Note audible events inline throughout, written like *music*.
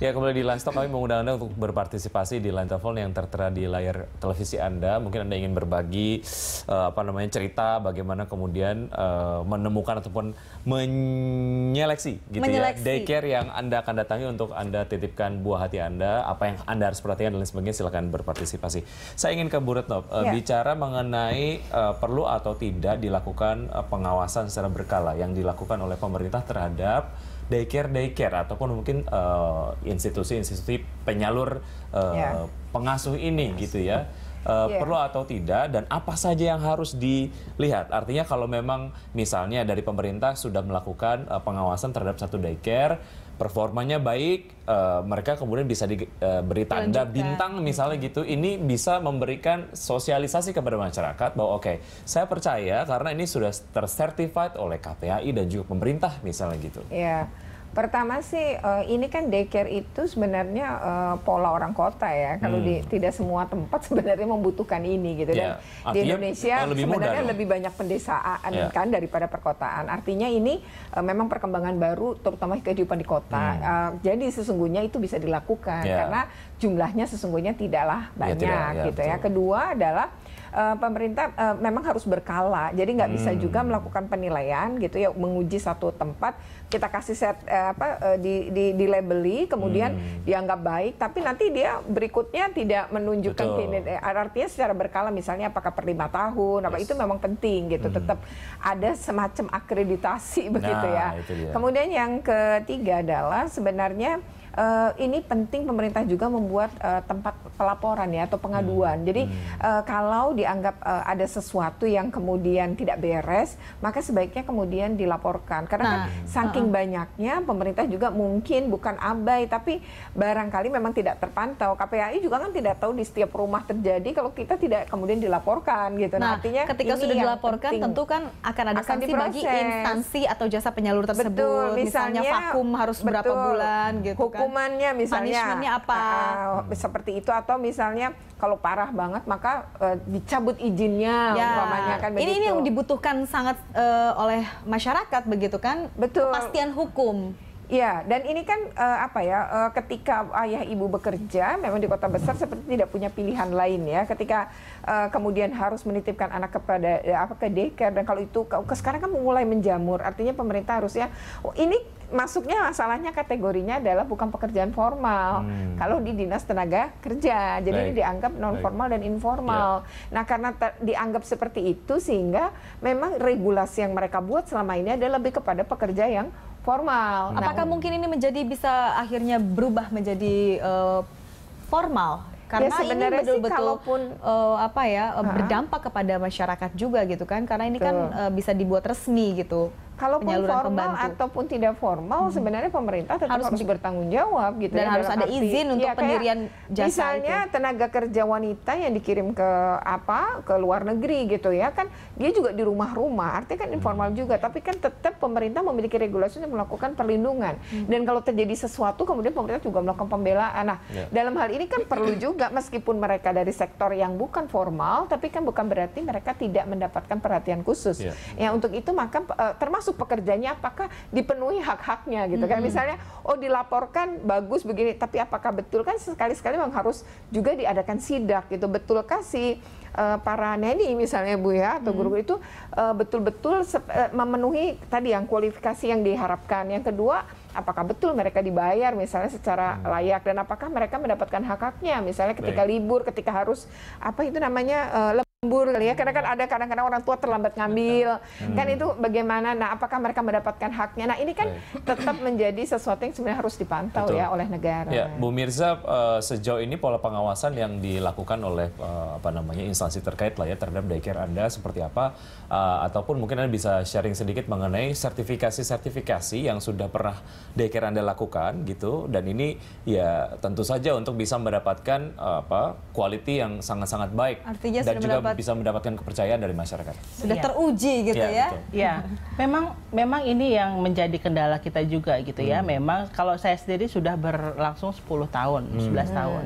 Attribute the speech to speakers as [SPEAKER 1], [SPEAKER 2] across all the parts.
[SPEAKER 1] Ya kembali di Live kami mengundang Anda untuk berpartisipasi di line telepon yang tertera di layar televisi Anda. Mungkin Anda ingin berbagi uh, apa namanya cerita bagaimana kemudian uh, menemukan ataupun menyeleksi gitu ya, menyeleksi. ya daycare yang Anda akan datangi untuk Anda titipkan buah hati Anda, apa yang Anda harus perhatikan dan lain sebagainya silakan berpartisipasi. Saya ingin ke Bu Retno uh, ya. bicara mengenai uh, perlu atau tidak dilakukan uh, pengawasan secara berkala yang dilakukan oleh pemerintah terhadap daycare daycare ataupun mungkin institusi-institusi eh, uh, penyalur uh, eh, yeah. pengasuh ini yes. gitu ya. Uh, eh, yeah. perlu atau tidak dan apa saja yang harus dilihat artinya kalau memang misalnya dari pemerintah sudah melakukan uh, pengawasan terhadap satu daycare performanya baik, uh, mereka kemudian bisa diberi uh, tanda Lanjutkan. bintang misalnya gitu. Ini bisa memberikan sosialisasi kepada masyarakat bahwa oke, okay, saya percaya karena ini sudah tersertified oleh KPAI dan juga pemerintah misalnya gitu.
[SPEAKER 2] Yeah. Pertama sih uh, ini kan daycare itu sebenarnya uh, pola orang kota ya. Kalau hmm. di tidak semua tempat *laughs* sebenarnya membutuhkan ini gitu yeah. dan Artinya di Indonesia eh, lebih sebenarnya lebih banyak pendesaan yeah. kan daripada perkotaan. Artinya ini uh, memang perkembangan baru terutama kehidupan di kota. Hmm. Uh, jadi sesungguhnya itu bisa dilakukan yeah. karena jumlahnya sesungguhnya tidaklah iya, banyak yeah, tidak, yeah, gitu ya. betul. ya. Kedua adalah uh, pemerintah uh, memang harus berkala. Jadi nggak hmm. bisa juga melakukan penilaian gitu ya menguji satu tempat kita kasih set uh, apa uh, di, di di labeli kemudian hmm. dianggap baik tapi nanti dia berikutnya tidak menunjukkan kinerja artinya secara berkala misalnya apakah per lima tahun yes. apa itu memang penting gitu hmm. tetap ada semacam akreditasi *laughs* begitu nah, ya. Kemudian yang ketiga adalah sebenarnya uh, ini penting pemerintah juga membuat uh, tempat pelaporan ya atau pengaduan. Hmm. Jadi hmm. Uh, kalau dianggap uh, ada sesuatu yang kemudian tidak beres, maka sebaiknya kemudian dilaporkan. Karena kan nah, kan saking uh -uh. banyaknya pemerintah juga mungkin bukan abai tapi barangkali memang tidak terpantau. KPAI juga kan tidak tahu di setiap rumah terjadi kalau kita tidak kemudian dilaporkan gitu.
[SPEAKER 3] Nah, nah artinya ketika sudah dilaporkan penting. tentu kan akan ada akan sanksi bagi instansi atau jasa penyalur
[SPEAKER 1] tersebut. Betul, misalnya, misalnya vakum
[SPEAKER 3] harus betul, berapa bulan gitu kan. hukum hukumannya misalnya punishmentnya
[SPEAKER 1] apa
[SPEAKER 2] uh, seperti itu atau misalnya kalau parah banget maka uh, dicabut izinnya ya. umpamanya kan begitu. Ini ini yang
[SPEAKER 3] dibutuhkan sangat uh, oleh masyarakat begitu kan? Betul. Kepastian hukum. Iya, dan ini kan uh, apa ya? Uh, ketika ayah ibu
[SPEAKER 2] bekerja, memang di kota besar seperti tidak punya pilihan lain ya. Ketika uh, kemudian harus menitipkan anak kepada apa ke daycare dan kalau itu ke, sekarang kan mulai menjamur, artinya pemerintah harusnya oh, ini masuknya masalahnya kategorinya adalah bukan pekerjaan formal. Hmm. Kalau di dinas tenaga kerja, jadi ini dianggap non formal Baik. dan informal. Ya. Nah, karena dianggap seperti itu sehingga memang regulasi yang mereka buat selama ini adalah lebih kepada pekerja yang
[SPEAKER 3] formal. Nah, Apakah mungkin ini menjadi bisa akhirnya berubah menjadi uh, formal? Karena ya sebenarnya ini betul-betul kalaupun uh, apa ya uh, berdampak kepada masyarakat juga gitu kan? Karena ini kan uh, bisa dibuat resmi gitu kalaupun formal pembantu. ataupun tidak formal hmm. sebenarnya pemerintah tetap harus, harus bertanggung jawab gitu dan ya, harus ada arti, izin ya, untuk ya,
[SPEAKER 2] pendirian jasa misalnya itu. tenaga kerja wanita yang dikirim ke apa ke luar negeri gitu ya kan dia juga di rumah-rumah artinya kan informal hmm. juga tapi kan tetap pemerintah memiliki regulasi untuk melakukan perlindungan hmm. dan kalau terjadi sesuatu kemudian pemerintah juga melakukan pembelaan nah yeah. dalam hal ini kan perlu *clears throat* juga meskipun mereka dari sektor yang bukan formal tapi kan bukan berarti mereka tidak mendapatkan perhatian khusus ya, ya untuk itu maka eh, termasuk termasuk pekerjanya apakah dipenuhi hak-haknya gitu mm -hmm. kan misalnya oh dilaporkan bagus begini tapi apakah betul kan sekali-sekali memang harus juga diadakan sidak gitu betul kasih eh, uh, para neni misalnya Bu ya atau guru-guru itu eh, betul-betul uh, memenuhi tadi yang kualifikasi yang diharapkan yang kedua apakah betul mereka dibayar misalnya secara hmm. layak dan apakah mereka mendapatkan hak-haknya misalnya ketika Baik. libur ketika harus apa itu namanya uh, lembur kali ya karena kan ada kadang-kadang orang tua terlambat ngambil hmm. kan itu bagaimana nah apakah mereka mendapatkan haknya nah ini kan Baik. tetap menjadi sesuatu yang sebenarnya harus dipantau Betul. ya oleh negara ya
[SPEAKER 1] Bu Mirza uh, sejauh ini pola pengawasan yang dilakukan oleh uh, apa namanya instansi terkait lah ya terhadap daycare Anda seperti apa uh, ataupun mungkin Anda bisa sharing sedikit mengenai sertifikasi-sertifikasi yang sudah pernah daycare Anda lakukan gitu dan ini ya tentu saja untuk bisa mendapatkan uh, apa quality yang sangat-sangat baik Artinya dan juga dapat bisa mendapatkan kepercayaan dari masyarakat. Sudah ya. teruji gitu iya, ya. Ya.
[SPEAKER 4] ya. Memang memang ini yang menjadi kendala kita juga gitu ya. hmm. ya. Memang kalau saya sendiri sudah berlangsung 10 tahun, hmm. 11 hmm. tahun.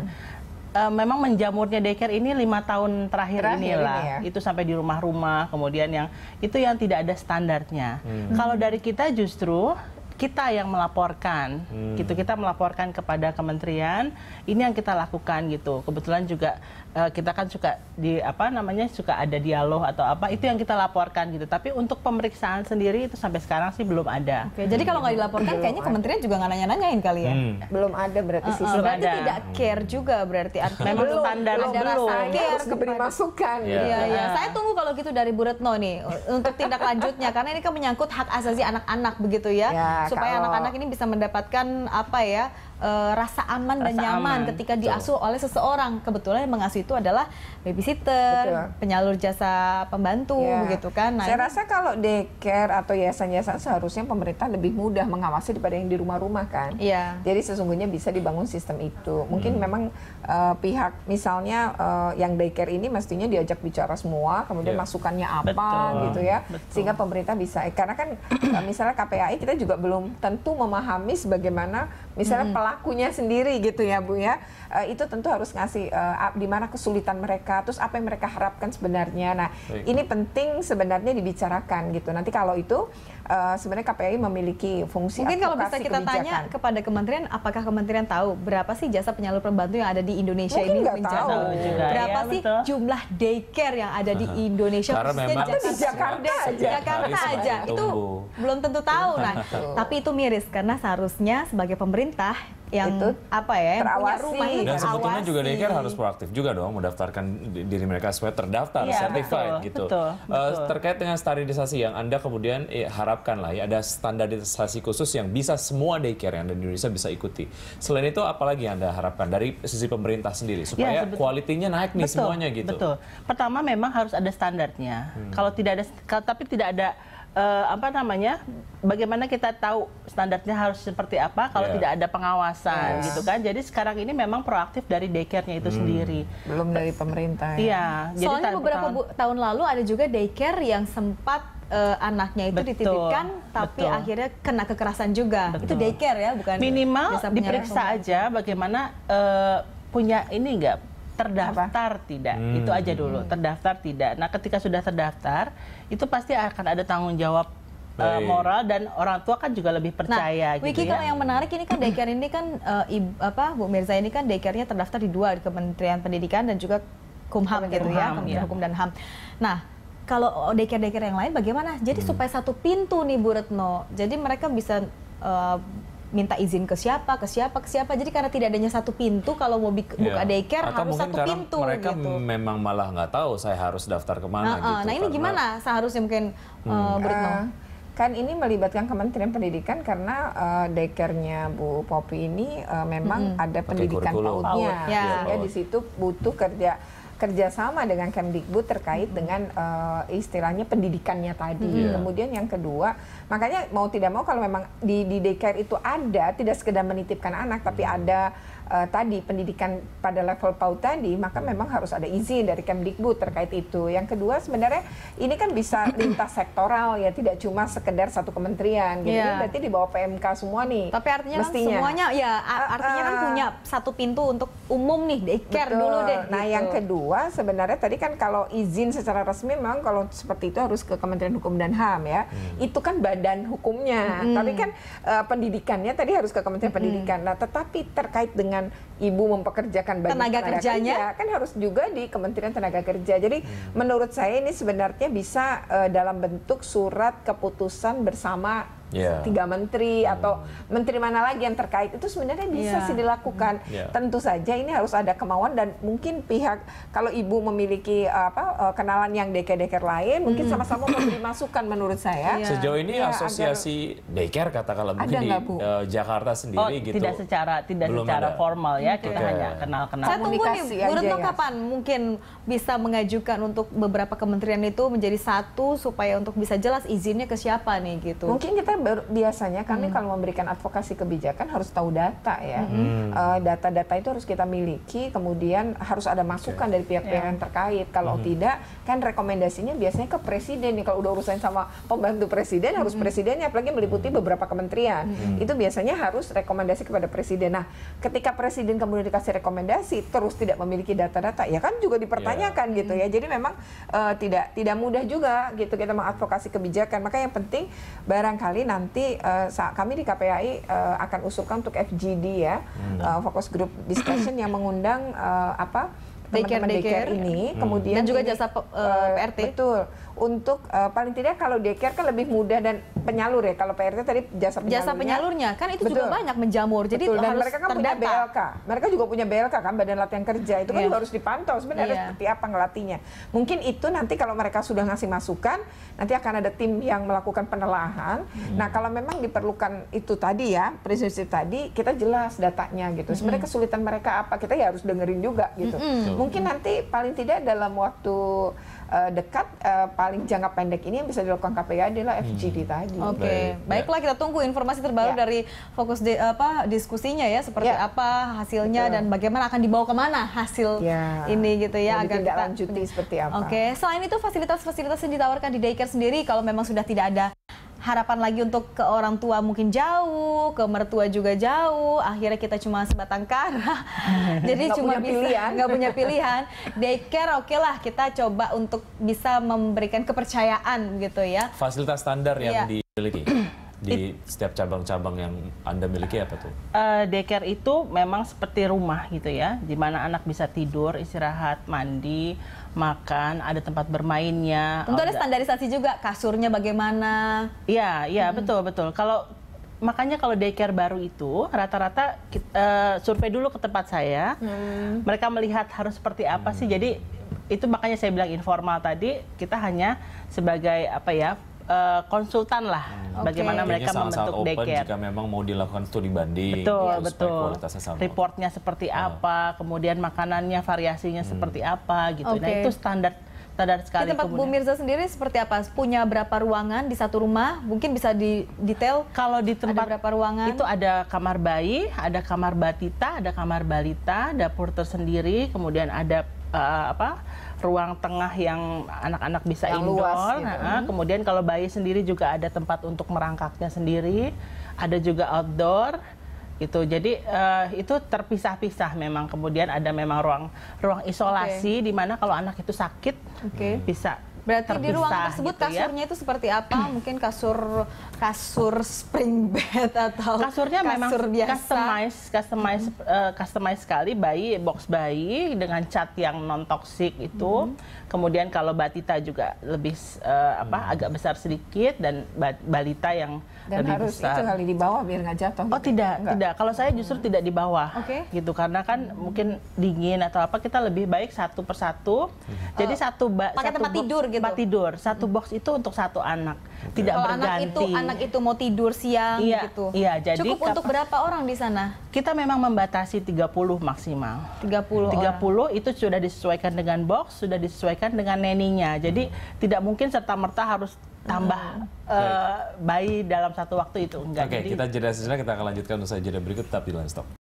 [SPEAKER 4] e, memang menjamurnya daycare ini lima tahun terakhir, terakhir inilah ini ya? itu sampai di rumah-rumah kemudian yang itu yang tidak ada standarnya hmm. kalau dari kita justru kita yang melaporkan hmm. gitu kita melaporkan kepada kementerian ini yang kita lakukan gitu kebetulan juga uh, kita kan suka di apa namanya suka ada dialog atau apa itu yang kita laporkan gitu tapi untuk pemeriksaan sendiri itu sampai sekarang sih belum ada Oke, hmm. jadi kalau nggak dilaporkan kayaknya kementerian juga nggak nanya-nanyain kali ya hmm.
[SPEAKER 3] belum ada berarti
[SPEAKER 4] uh, uh, sih berarti ada. tidak
[SPEAKER 3] care juga berarti artinya memang belum, ada belum, belum. care diberi iya, masukan iya iya ya. saya tunggu kalau gitu dari Bu nih untuk tindak lanjutnya karena ini kan menyangkut hak asasi anak-anak begitu ya, ya supaya anak-anak ini bisa mendapatkan apa ya uh, rasa aman rasa dan nyaman aman. ketika diasuh oleh seseorang. Kebetulan yang mengasuh itu adalah babysitter, Betul. penyalur jasa pembantu ya. gitu kan. Nah, Saya rasa kalau daycare atau yayasan-yayasan seharusnya pemerintah lebih
[SPEAKER 2] mudah mengawasi daripada yang di rumah-rumah kan. Iya. Jadi sesungguhnya bisa dibangun sistem itu. Mungkin hmm. memang uh, pihak misalnya uh, yang daycare ini mestinya diajak bicara semua, kemudian ya. masukannya apa Betul. gitu ya. Betul. Sehingga pemerintah bisa karena kan misalnya KPAI kita juga belum tentu memahami sebagaimana misalnya hmm pelakunya sendiri gitu ya Bu ya. Uh, itu tentu harus ngasih uh, di mana kesulitan mereka, terus apa yang mereka harapkan sebenarnya. Nah, Baik. ini penting sebenarnya dibicarakan gitu. Nanti kalau itu uh, sebenarnya KPI memiliki
[SPEAKER 3] fungsi Mungkin kalau bisa kita kebijakan. tanya kepada kementerian apakah kementerian tahu berapa sih jasa penyalur pembantu yang ada di Indonesia Mungkin ini bencana? Tahu. Ya, berapa ya, sih betul. jumlah daycare yang ada di Indonesia Karena memang Jakarta, di Jakarta aja. Jakarta aja. Itu belum tentu tahu nah. Tapi itu miris karena seharusnya sebagai pemerintah yang itu apa ya yang terawasi. punya rumah
[SPEAKER 2] itu dan
[SPEAKER 1] sebetulnya juga daycare harus proaktif juga dong mendaftarkan diri mereka supaya terdaftar ya, certified betul, gitu betul, eh, betul. terkait dengan sterilisasi yang anda kemudian eh, harapkan lah ya ada standarisasi khusus yang bisa semua daycare yang ada di Indonesia bisa ikuti selain itu apalagi yang anda harapkan dari sisi pemerintah sendiri ya, supaya ya, kualitinya naik nih betul, semuanya gitu betul
[SPEAKER 4] pertama memang harus ada standarnya hmm. kalau tidak ada tapi tidak ada uh, apa namanya bagaimana kita tahu standarnya harus seperti apa kalau yeah. tidak ada pengawasan yes. Iya. gitu kan jadi sekarang ini memang proaktif dari daycare-nya itu hmm. sendiri belum dari pemerintah ya. iya ya. soalnya jadi beberapa tahun,
[SPEAKER 3] tahun lalu ada juga daycare yang sempat uh, anaknya itu dititipkan tapi betul. akhirnya kena
[SPEAKER 4] kekerasan juga betul. itu daycare ya bukan minimal diperiksa aja bagaimana uh, punya ini enggak terdaftar Apa? tidak hmm. itu aja hmm, dulu hmm. terdaftar tidak nah ketika sudah terdaftar itu pasti akan ada tanggung jawab uh, moral dan orang tua kan juga lebih nah, percaya. Nah, gitu Wiki ya. kalau yang
[SPEAKER 3] menarik ini kan daycare ini kan uh, e, ibu, apa Bu Mirza ini kan daycare-nya terdaftar di dua di Kementerian Pendidikan dan juga Kumham gitu ya, Kementerian ya. dan HAM. Nah, kalau oh, daycare-daycare yang lain bagaimana? Jadi hmm. supaya satu pintu nih Bu Retno. Jadi mereka bisa uh, minta izin ke siapa, ke siapa, ke siapa. Jadi karena tidak adanya satu pintu kalau mau buka
[SPEAKER 2] yeah. daycare Atau harus satu pintu mereka gitu.
[SPEAKER 1] memang malah nggak tahu saya harus daftar kemana nah, gitu. Nah ini gimana?
[SPEAKER 2] gimana
[SPEAKER 3] seharusnya mungkin
[SPEAKER 2] eh, hmm. uh, Uh, kan ini melibatkan Kementerian Pendidikan karena uh, daycare-nya Bu Popi ini uh, memang hmm. ada pendidikan PAUD-nya. PAUD. Ya. ya, di situ butuh kerja kerjasama dengan Kemdikbud terkait hmm. dengan uh, istilahnya pendidikannya tadi. Hmm. Iya. Kemudian yang kedua, makanya mau tidak mau kalau memang di di daycare itu ada tidak sekedar menitipkan anak, tapi hmm. ada uh, tadi pendidikan pada level PAUD tadi, maka hmm. memang harus ada izin dari Kemdikbud terkait itu. Yang kedua sebenarnya ini kan bisa *clears throat* lintas sektoral ya, tidak cuma sekedar satu kementerian. Jadi Yeah. berarti di bawah PMK semua nih. Tapi artinya kan mestinya. kan semuanya ya eh, artinya uh, uh, kan punya satu pintu untuk umum nih daycare Betul. dulu deh. Nah gitu. yang kedua sebenarnya tadi kan kalau izin secara resmi memang kalau seperti itu harus ke Kementerian Hukum dan HAM ya. Hmm. Itu kan badan hukumnya. Hmm. Tapi kan uh, pendidikannya tadi harus ke Kementerian hmm. Pendidikan. Nah tetapi terkait dengan ibu mempekerjakan banyak tenaga, tenaga kerjanya kerja, iya, kan harus juga di Kementerian Tenaga Kerja. Jadi hmm. menurut saya ini sebenarnya bisa uh, dalam bentuk surat keputusan bersama yeah. tiga menteri hmm. atau menteri mana lagi yang terkait itu sebenarnya bisa yeah. sih dilakukan. Hmm. Yeah. Tentu saja ini harus ada kemauan dan mungkin pihak kalau ibu memiliki eh, apa eh, kenalan yang deker-deker lain hmm. mungkin sama-sama memberi masukan menurut saya. Yeah. Sejauh ini yeah, asosiasi
[SPEAKER 1] agar, deker katakanlah mungkin di uh, Jakarta sendiri oh, gitu. tidak secara tidak belum secara ada. formal ya ya kita okay. hanya kenal-kenal. Saya tunggu
[SPEAKER 3] nih, Bu Retno kapan mungkin bisa mengajukan untuk beberapa kementerian itu menjadi satu supaya untuk bisa jelas izinnya ke siapa nih gitu. Mungkin kita biasanya
[SPEAKER 2] kami hmm. kalau memberikan advokasi kebijakan harus tahu data ya. Hmm. Hmm. Eh, data-data hmm. uh, itu harus kita miliki, kemudian harus ada masukan okay. Ya. dari pihak-pihak yeah. yang terkait. Kalau hmm. tidak, kan rekomendasinya biasanya ke presiden nih. Kalau udah urusan sama pembantu presiden, hmm. harus presidennya, apalagi meliputi beberapa kementerian. Hmm. Itu biasanya harus rekomendasi kepada presiden. Nah, ketika presiden kemudian kemudian dikasih rekomendasi terus tidak memiliki data-data ya kan juga dipertanyakan yeah. gitu ya jadi memang uh, tidak tidak mudah juga gitu kita mengadvokasi kebijakan maka yang penting barangkali nanti uh, eh, saat kami di KPAI uh, eh, akan usulkan untuk FGD ya hmm. uh, fokus grup discussion yang mengundang uh, apa teman-teman daycare ini hmm. kemudian dan juga ini, jasa uh, PRT betul untuk uh, paling tidak kalau daycare kan lebih mudah dan penyalur ya kalau PRT tadi jasa penyalurnya. Jasa penyalurnya kan itu betul. juga banyak menjamur. Jadi betul. Dan harus mereka kan terdata. punya BLK. Mereka juga punya BLK kan Badan Latihan Kerja. Itu kan yeah. juga harus dipantau sebenarnya yeah. seperti apa ngelatihnya. Mungkin itu nanti kalau mereka sudah ngasih masukan, nanti akan ada tim yang melakukan penelaahan. Hmm. Nah, kalau memang diperlukan itu tadi ya, prinsip tadi kita jelas datanya gitu. Hmm. Sebenarnya kesulitan mereka apa? Kita ya harus dengerin juga gitu. Hmm. Mungkin nanti paling tidak dalam waktu uh, dekat uh,
[SPEAKER 3] paling jangka pendek ini yang bisa dilakukan KPK adalah FGD hmm. tadi. Oke, okay. Baik. baiklah kita tunggu informasi terbaru ya. dari fokus di, apa diskusinya ya seperti ya. apa hasilnya Betul. dan bagaimana akan dibawa kemana hasil ya. ini gitu ya Jadi agar tidak lanjuti seperti apa. Oke, okay. selain itu fasilitas-fasilitas yang ditawarkan di daycare sendiri kalau memang sudah tidak ada harapan lagi untuk ke orang tua mungkin jauh, ke mertua juga jauh. Akhirnya kita cuma sebatang kara. *laughs* Jadi gak cuma punya bisa, pilihan, nggak punya pilihan. Daycare oke okay lah kita coba untuk bisa memberikan
[SPEAKER 4] kepercayaan gitu ya.
[SPEAKER 1] Fasilitas standar yang yeah. dimiliki di setiap cabang-cabang yang Anda miliki apa tuh?
[SPEAKER 4] Uh, daycare itu memang seperti rumah gitu ya, di mana anak bisa tidur, istirahat, mandi, makan, ada tempat bermainnya. Tentu ada, ada
[SPEAKER 3] standarisasi juga, kasurnya bagaimana.
[SPEAKER 4] Iya, iya hmm. betul betul. Kalau makanya kalau daycare baru itu rata-rata uh, survei dulu ke tempat saya, hmm. mereka melihat harus seperti apa hmm. sih. Jadi itu makanya saya bilang informal tadi kita hanya sebagai apa ya uh, konsultan lah hmm. bagaimana okay. mereka sangat membentuk open daycare.
[SPEAKER 1] Jika memang mau dilakukan studi banding, betul ya, betul.
[SPEAKER 4] Reportnya seperti hmm. apa, kemudian makanannya variasinya hmm. seperti apa gitu. Okay. Nah itu standar padat sekali. Di tempat kemudian. Bu Mirza sendiri seperti apa? Punya berapa ruangan di satu rumah? Mungkin bisa di detail. Kalau di tempat ada berapa ruangan? Itu ada kamar bayi, ada kamar batita, ada kamar balita, dapur tersendiri, kemudian ada uh, apa? ruang tengah yang anak-anak bisa yang indoor. Luas, gitu. nah, kemudian kalau bayi sendiri juga ada tempat untuk merangkaknya sendiri, ada juga outdoor itu Jadi uh, itu terpisah-pisah memang. Kemudian ada memang ruang ruang isolasi okay. di mana kalau anak itu sakit okay. bisa Berarti terpisah, di ruang tersebut gitu ya. kasurnya itu seperti apa? *clears throat* Mungkin kasur kasur spring bed atau kasurnya kasur memang biasa. customize customize hmm. uh, customize sekali bayi box bayi dengan cat yang non toksik itu. Hmm. Kemudian kalau batita juga lebih uh, apa hmm. agak besar sedikit dan balita yang dan lebih harus besar. itu kali di bawah biar nggak jatuh. Oh gitu ya? tidak Enggak. tidak. Kalau saya mm-hmm. justru hmm. tidak di bawah. Okay. Gitu karena kan hmm. mungkin dingin atau apa kita lebih baik satu persatu. Hmm. Jadi uh, satu pakai satu tempat tidur tempat gitu? tidur. Satu box itu untuk satu anak, okay. tidak oh, Kalau berganti. anak itu anak
[SPEAKER 3] itu mau tidur siang iya, gitu. Iya, jadi cukup untuk berapa orang di sana?
[SPEAKER 4] Kita memang membatasi 30 maksimal. 30 30 orang. itu sudah disesuaikan dengan box, sudah disesuaikan dengan neninya. Jadi hmm. tidak mungkin serta-merta harus tambah hmm. uh, bayi dalam satu waktu itu enggak. Oke, okay, kita
[SPEAKER 1] jeda sejenak kita akan lanjutkan usai jeda berikut tapi di